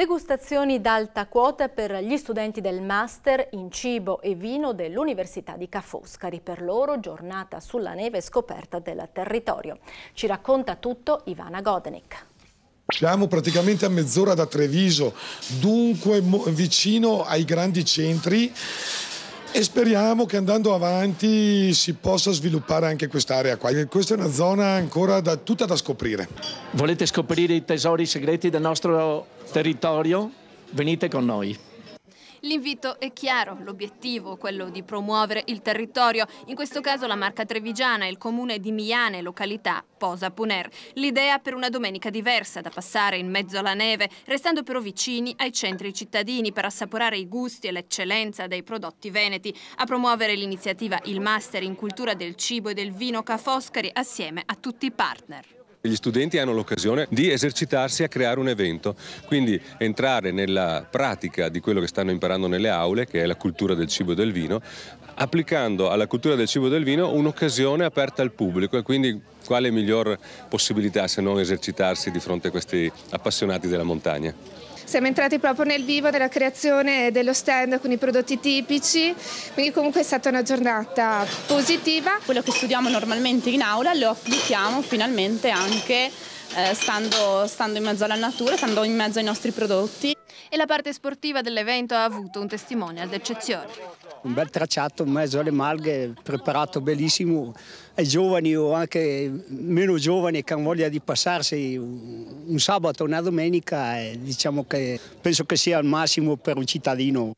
Degustazioni d'alta quota per gli studenti del Master in Cibo e Vino dell'Università di Ca' Foscari. Per loro giornata sulla neve e scoperta del territorio. Ci racconta tutto Ivana Godenik. Siamo praticamente a mezz'ora da Treviso, dunque vicino ai grandi centri e speriamo che andando avanti si possa sviluppare anche quest'area qua. Questa è una zona ancora da, tutta da scoprire. Volete scoprire i tesori segreti del nostro territorio? Venite con noi. L'invito è chiaro, l'obiettivo quello di promuovere il territorio, in questo caso la marca trevigiana e il comune di Miane, località Posa Puner. L'idea per una domenica diversa da passare in mezzo alla neve, restando però vicini ai centri cittadini per assaporare i gusti e l'eccellenza dei prodotti veneti, a promuovere l'iniziativa Il Master in cultura del cibo e del vino Ca Foscari assieme a tutti i partner. Gli studenti hanno l'occasione di esercitarsi a creare un evento, quindi entrare nella pratica di quello che stanno imparando nelle aule, che è la cultura del cibo e del vino, applicando alla cultura del cibo e del vino un'occasione aperta al pubblico e quindi quale miglior possibilità se non esercitarsi di fronte a questi appassionati della montagna siamo entrati proprio nel vivo della creazione dello stand con i prodotti tipici, quindi comunque è stata una giornata positiva. Quello che studiamo normalmente in aula lo applichiamo finalmente anche eh, stando, stando in mezzo alla natura, stando in mezzo ai nostri prodotti. E la parte sportiva dell'evento ha avuto un testimonial d'eccezione. Un bel tracciato in mezzo alle malghe, preparato bellissimo ai giovani o anche meno giovani che hanno voglia di passarsi un sabato o una domenica, eh, diciamo che penso che sia il massimo per un cittadino.